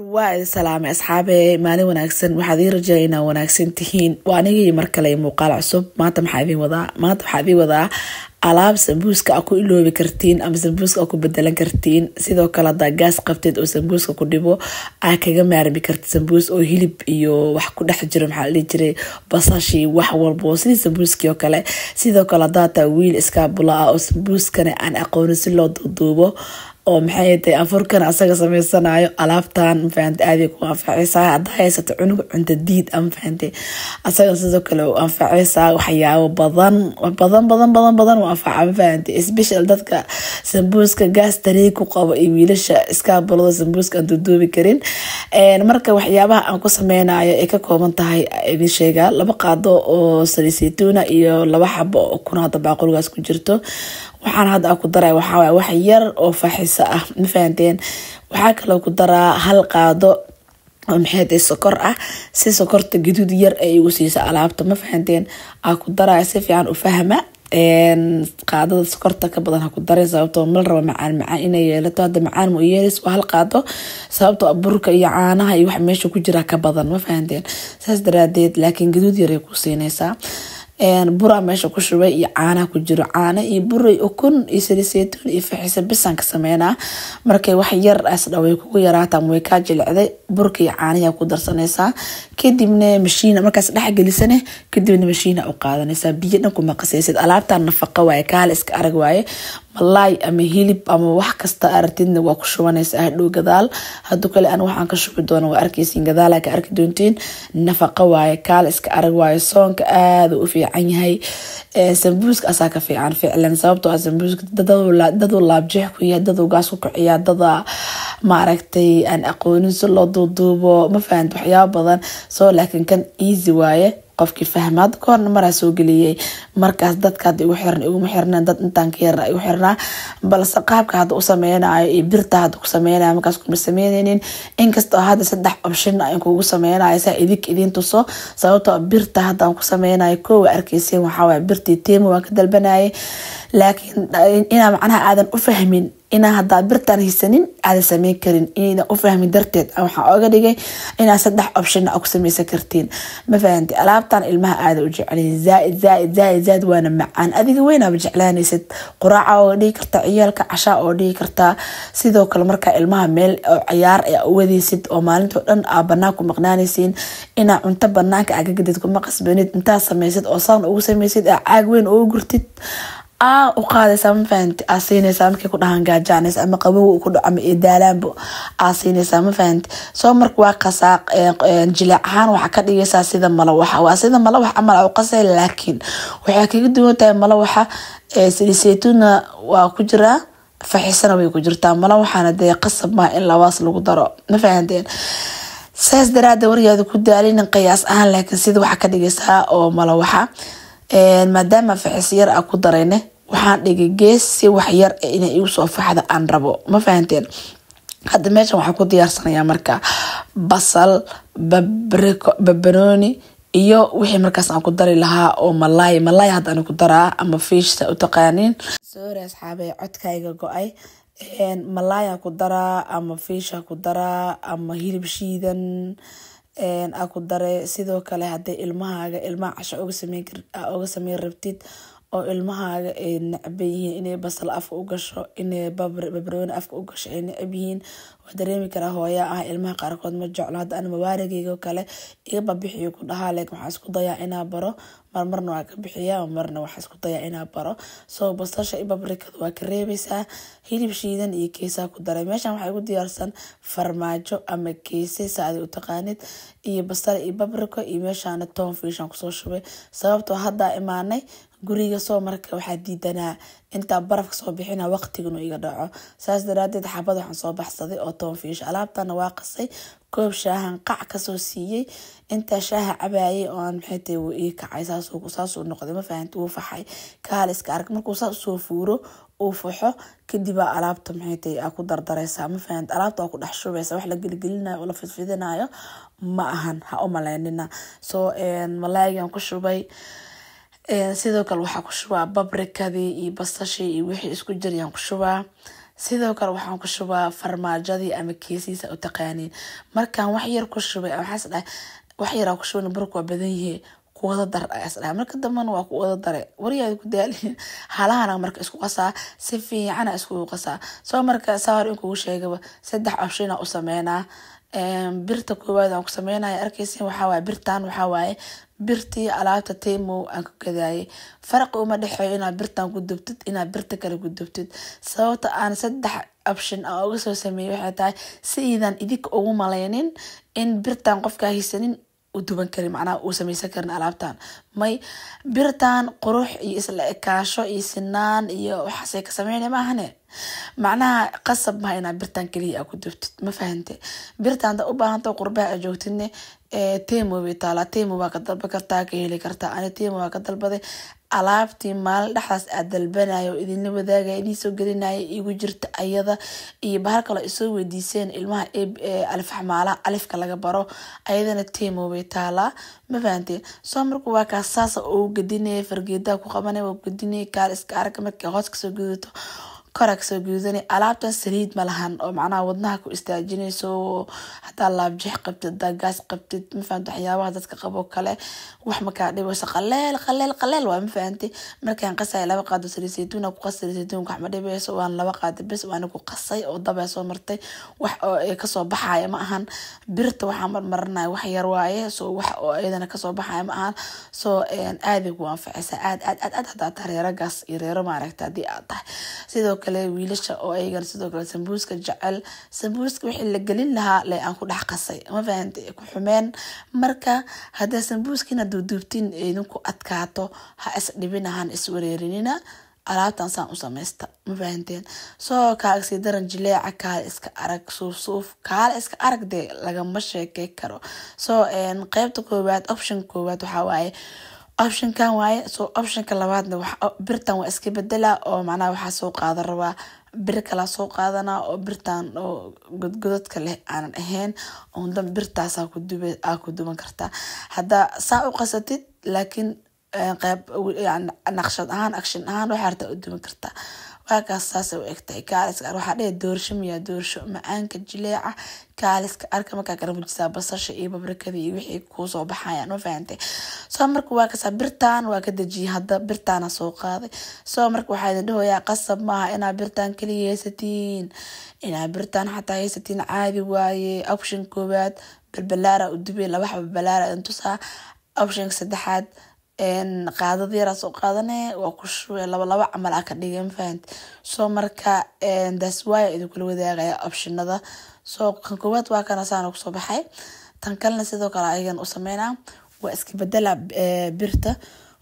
waa salaame asxaabe maalin wanaagsan waxaad ii rajeeya inaa wanaagsan tihiin waa anigii mar kale muuqaal cusub maanta maxaa idin wadaa maanta waxaa idin wadaa alaab sambuuska a ku iloobi kartiin ama sambuuska a ku bedelan kartiin sidoo kale hadaa gaas qabteed oo sambuuska ku dhibo aa kaga maarmi karti sambuus oo hilib iyo wax ku dhex jiro maxaa la dhihi jiray basashii wax walbo sidii sambuuskii oo kale sidoo kale hadaa taa wiil iskaabula ah oo sambuuskana aan aqoonin si loo duuduubo oo maxay tahay anfurkan asaga sameysanayo alaabtan mafahanti aaday ku anfaceysaa haddaa haysato cunug cunta diid a mafahanti asaga sidoo kale u anfaceysaa waxyaabo badan badan badan badan badan u anfaca mafahanti special dadka sambuuska gaas taray ku qabo iyo wiilasha iskaabalada sambuuska aan duuduubi karin marka waxyaabaha aan ku sameynayo ay ka kooban tahay idin sheegaa laba qaado oo saliisaytuuna iyo laba xabo oo kunaada baaquligaas ku jirto waxaan hadda aan ku daray waxaawaay wax yar oo faaxiso ah ma fahanteen waxaa kaloo ku daraa hal qaado oo maxeed sokor ah si sokorta gaduud yar ay igu siiso alaabta ma fahanteen aa ku daraya si fiican u fahma qaadada sokorta ka badan ha ku sababtoo mal raba macaan macaan inay yeelato hadda macaan ma yeelays waa hal qaado sababtoo abuurka ah iyo caanaha iyo wax meesha ku jira ka badan ma fahanteen saas daraadeed laakiin gaduud yar ku siinaysaa bura meesha ku shubay iyo caana ku jiro caano iyo buray ukun iyo saliseetoon iyo faxiisa bisaan ka sameynaa markay wax yar asdhaway kugu yaraataan way kaa jilicday burka caanayaa ku darsanaysaa kadibna mashiina markaas dhexgelisane kadibna mashiina u qaadanaysaa biyo dhan kuma qasaysid alaabtaan nafaqa waaye kaala iska arag waaye malaay ama hilib ama wax kasta aragtidna waa ku shubanaysa hadhow ah. gadaal hado kale an waxaan ka shubi doona waa arkeysin gadaala ka arki doontiin nafaqa waaye kaal iska arag waaye soonka aada u fiican yahay eh, sambuuska asaa ka fiican ficlan sababtoo ah sambuuska daduu laabjeex ku yahay daduu gaas ku kiciyaa dada maaragtay aan aqoonin si loo duuduubo ma fahanti waxyaaba badan soo laakiin kan easy waaye qofkii fahma hadda kahorna maraa soo geliyay markaas dadka hadda igu xiran iguma xirneen dad intaan ka igu xirnaa balse qaabka hadda u sameynayo iyo birta hadda ku sameynayo markaas kuma sameyneynin inkastoo hadda saddex opshina in kugu sameynayo saa idinka idiin tuso sababtoo ah birta hadda ku sameynayo koowa arkeyseen waxaa birtii tiima waan ka dalbanayay laakiin inaa macnaha aadan u fahmin inaa hadaa birtaan haysanin aadan sameyn karin inayna u fahmi darteed waxaa oga dhigay inaad saddex opshina ku sameysan kartiin ma fahamti alaabtan ilmaha aada u jeclay zaaid zaaid zaaid zaaid waana macaan adiga weynaaba jeclaanaysad quraaca oo dhihi kartaa ciyaalka cashaa oo dhihi kartaa sidoo kale markaa ilmaha meel oo ciyaar ayaa uwadaysid oo maalintoo dhan aa banaan ku maqnaanaysiin inaa cunto banaanka agagadid kuma qasbanid intaad sameysad oo saan ugu sameysad aa caag weyn ugu gurtid aan ah, u qaadaysaa mafahanti aa ah, siinaysaa markay ku dhahaan gaajaaneys ama qabow ku dhaco ama eedaalaanbo aa ah, siinaysaa mafahanti soo marka waa qasaaq eh, eh, jilaac ahaan waxaa ka dhigaysaa sida malawaxa waa sida malawax camal aa u qasay laakiin waxay kaga duwan tahay malawaxa eh, siliseetuna waa ku jiraa faxisana way ku jirtaa malawaxana dee qasab maa in labaas lagu daro mafahanteen saas daraada waryaada ku daalinin qiyaas ahaan laakiin sida waxaa ka dhigaysaa oo malawaxa maadaama faxis yar a ku darayne waxaan dhigay gees si waxyar ina igu soo faxda aan rabo ma fahanteen hadda meeshan waxaan ku diyaarsanayaa marka basal babanooni iyo wixii markaas aan ku dari lahaa oo malaay malaay haddaan ku daraa ama fiishta u taqaaniin asxaabee codkayga go-ay malaayaan ku daraa ama fiisha ku daraa ama hilib shiidan aku ku sidoo kale hadee ilmahaaga ilmaha casho oga ah, sameyn rabtid oo ilmahaaga ay necban yihiin inay basal afka u gasho inay babrooni afka u gasho ay necab yihiin waa dareemi karaa hooyaa ah ilmaha qaarkood ma jeclo hadda an mabaarigeygo kale iga babixiyo ku dhahaa leek waxaa isku dayaa inaa baro marmarna waa ka bixiyaa marna waxaa isku dayaa inaa baro soo basasha i babrikada waa ka reebaysaa hilib shiidan iyo keesaa ku daray meeshan waxaa igu diyaarsan farmaajo ama keese saadi u taqaanid iyo basal iyo babriko iyo meeshaana toon fiishan kusoo shubay sababtoo ah haddaa imaanay guriga soo marka waxaa diidanaa intaa barafka soo bixina waqtiga inuu iga dhaco saas daraadeed xabad waxaan soo baxsaday oo toonfiisho alaabtana waa qasay koob shaahan qac kasoo siiyey intaa shaaha cabaayay oo aan maxay ii kacay saasuu noqday ma fahanti wuu faxay kaala iska arg markuu saas usoo fuuro uu faxo kadibaa alaabta maxay tahay ku dardareysaa ma fahant alaabta waa ku dhex shubaysaa wax la gelgelinayo oo la fidfidinayo ma ahan ha u malaynina soo malaayigan ku shubay Eh, sidoo kale waxaa ku shubaa babrikadii iyo basashii iyo wixii isku jir yaan ku shubaa sidoo kale waxaan ku shubaa farmaajadii ama keesiisa u taqaaniin markaan wax yar ku shubay waxaasdhahay wax yaraa ku shubana barku waa badan yihi kuwada dar asdhahay marka dambena waa ku wada dare waryaad ku daaliin halahana marka isku qasaa si fiicana iskugu qasaa soo marka saa hor inkugu sheegaba saddex abshina u sameynaa Ehm, birta koowaad aan ku sameynaya arkeysin waxaawaay birtan waxaawaay birtii alaabta taymow aan ku gadaayay faraqi uma dhexeeyo inaad birtan ku dubtid inaad birta kale gudubtid sababta aan saddex abshin aan uga soo sameeyey waxay tahay si iidaan idinka ugu malaynin in birtan qofkaa haysanin uduban karin macnaha uu sameysan karin alaabtan may birtan qurux iyo isla ekaasho iyo sinaan iyo waxaasay ka sameyne maahane macnaha qasab maha inaa birtan keliya aa ku dubtid ma fahante birtan da u baahanta qurbaha a joogtidne temo way taalaa temo waa ka dalba kartaa ka heli kartaa ani temo waa ka dalbaday alaabtii maalin dhexdaas aa dalbanayo oo idinla wadaagaya idin soo gelinaya igu jirta ayada iyo bahal kaloo isoo weydiiseen ilmaha alifxmaalaha alifka laga baro ayadana teemo way taalaa ma fahante soo marku waa kaa saasa ugu gadinaya fargeedaa ku qabanaya waa gadinaya kaal iska arka markay hoos ka soo gudato korag soo alaabta saliid malahan oo macnaha wadnaha ku istaajinayso hataa laabjeex qabtid dagaas qabtid mafahamte waxyaabaha dadka qabo kale wax makaa dhibayso qaleel qaleel qaleel waa mafahamte markaan qasaya laba qaado saliid saytuun ku qas saliid saytuun wax dhibayso waan laba qaado bes oo anigu qasay oo dabay soo martay wax oo ay kasoo baxaya ma ahan birta waxaa marmaranaya wax yar waaye soo wax oo iyadana kasoo baxaya ma ahan soo aad ay ku aad aad aad aad hataa tareero gaas iyo reero maaragta haddii aad tahay sidoo kale wiilasha oo ayagana sidoo kale sambuuska jecel sambuuska wixii la gelin lahaa le aan ku dhex qasay ma fahanta ku xumeen marka haddee sambuuskiina duuduubtiin idinku adkaato ha is dhibinahan iswareerinina alaabtan saan u samaysta ma fahanteen soo kaagsii daran jileeca kaale iska arag suufsuuf kaale iska arag dee lagama sheekey karo soo qeybta koowaad option koowaad waxaa waaye optionkan waaye so optionka labaadna birtan waa iska bedelaa oo macnaha waxaa soo qaadan rabaa bir kalaa soo qaadanaa oo birtan oo godgodadka leh aanan ahayn onda birtaas aa ku duban kartaa haddaa saa u qasatid laakiin eh, qeyb naqshad ahaan action ahaan waxaa rabtaa u duban kartaa waakaas saasay u egtahay kaaliska ar waxaa dhehe doorsho miyaa doorsho macaanka jileeca kaaliska arka markaa kala bujisaa basasha iyo babrikada iyo wixii kuusoo baxayaan ma fahantay soo marka waa birtaan waa ka dejiyay hadda birtaana soo qaaday soo marka waxaa idin dhahoyaa qasab maaha inaa birtaan kaliya haysatiin inaa birtaan xataa haysatiin caadi waaye option koowaad balbalaara u dubay laba xaba balaara idin optionka saddexaad qaadada yaraas oo qaadane waa ku shubee labalaba camal a ka dhigay mafahanti soo marka daswaya idinkula wadaagaya optionada soo kan koowaad waa kana saana kusoo baxay tan kalena sidoo kale ayagan u sameynaa waa iska bedela birta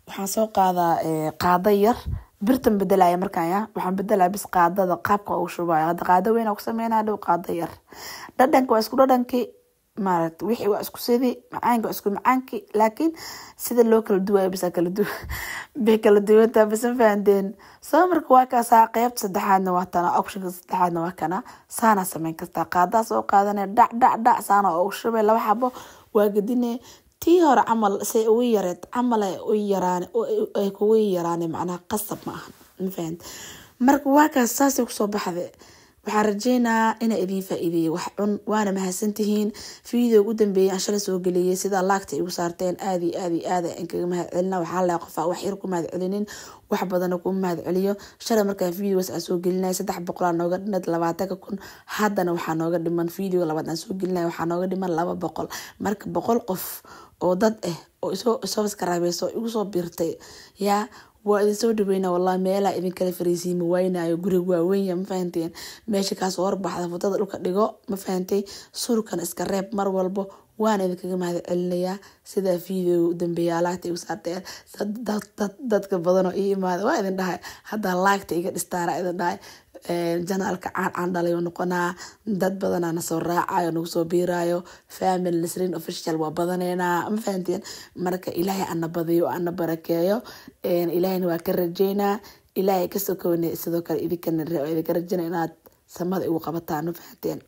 waxaan soo qaadaa qaada yar birtan bedelaya markaaya waxaan bedelaa bis qaadada qaabka u shubaya hadda qaado weyn ku sameynaa dhow qaado yar dhadhanka waa isku dhadhankii maarata wixii waa isku sidii macaanki waa isku macaanki laakiin sida loo kala duwayo basa kala du bay kala duwantaa basan fahandeen soo marka waa kaasaa qeybta saddexaadna waa tana optionka saddexaadna waa kana saana sameyn kartaa qaadaas oo qaadanaya dhac dhac dhac saana oo shubay laba xabo waa gadinaya tii hore camal say ugu yareed camal ay u yaraan ay kugu yaraanay macnaha qasab ma aha ma fahanta marka waa kaas saasay kusoo baxday waxaan rajeynaa inaa idiin faa-iideeyay wax cun waana mahadsantihiin fiideo ugu dambeeyay aan shalay soo geliyay sida laagta igu saarteen aad iyo aada aan kaga mahad celina waxaa lahay wax yar ku mahad celinin wax badana kuma mahad celiyo shalay markaan videogaas aan soo gelinay saddex boqolaa nooga dhinad labaatanka kun haddana waxaa nooga dhiman videoga labaad aan soo gelinay waxaa nooga dhiman laba boqol marka boqol qof oo dad ah oo isoo isoo iskaraabayso igu yaa waa idin soo dhaweyna walaa meelaa idinkala fariisiiyey mawaynaayo guriga waaweynya mafahanteen meesha kaasoo horbaxda wadada dhulka dhigo mafahantay surkan iska reeb mar walbo waan idinkaga mahad celinayaa sidaa video udambeeya laagta igu dadka badanoo ii imaada waa idin dhahay haddaa laagta iga dhistaara idin dhahay janaalka caan aan dhalayo noqonaa dad badanaa nasoo raacayo nagusoo soo biirayo famil official waa badaneynaa ma fahanteen marka ilaahay ana badiyo ana barakeeyo ilaahayna waa ka rajeynaa ilaahay ka sokoone sidoo kale idinkana idinka rajana inaad samada igu qabataan ma fahanteen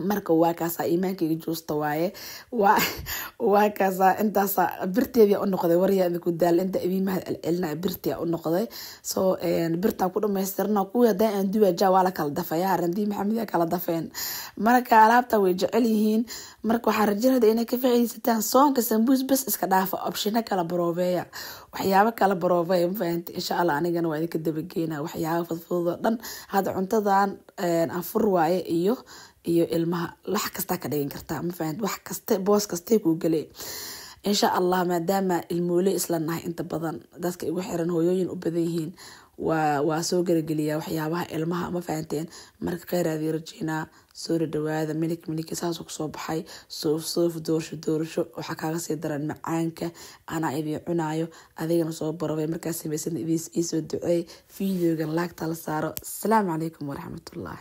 marka waa kaasaa iimaankayga juusta waaye waa kaasaa intaasa birteedia unoqday waryaa idinku daala inta imiimaha celcelina birtia unoqday soo birtaan ku dhamaystirna kuwii hadaa aan duwaja waa la kala dafaya harandii maxamedia kala dafeen marka alaabta way jecel yihiin marka waxaa rajarada inay ka faaciidaysataan soonka sambuus bes iska dhaafa opshino kala baroobeeya waxyaabo kala baroobeeya mafahanta insha allah anigana waa idinka dabageynaa waxyaaba fudfududo dhan hadda cuntadan anfur waaye iyo iyo ilmaha wax kastaa ka dhigan kartaa mafaha wax kaste boos kastee kuu gale insha allah maadaama ilmoole isla nahay inta badan dadka igu xiran hooyooyin u badan yihiin waa soo garageliyaa waxyaabaha ilmaha ma fahanteen marka kheyraadii rajiinaa soo dhadhawaada minig minig saasuu kusoo baxay suuf suuf doorsho doorsho waxaa kaaga sii daran macaanka anaa idiin cunaayo adigana soo barabay markaas samaysan idiis iisoo duceey videogan laagta la saaro asalaamu calaykum waraxmatullaah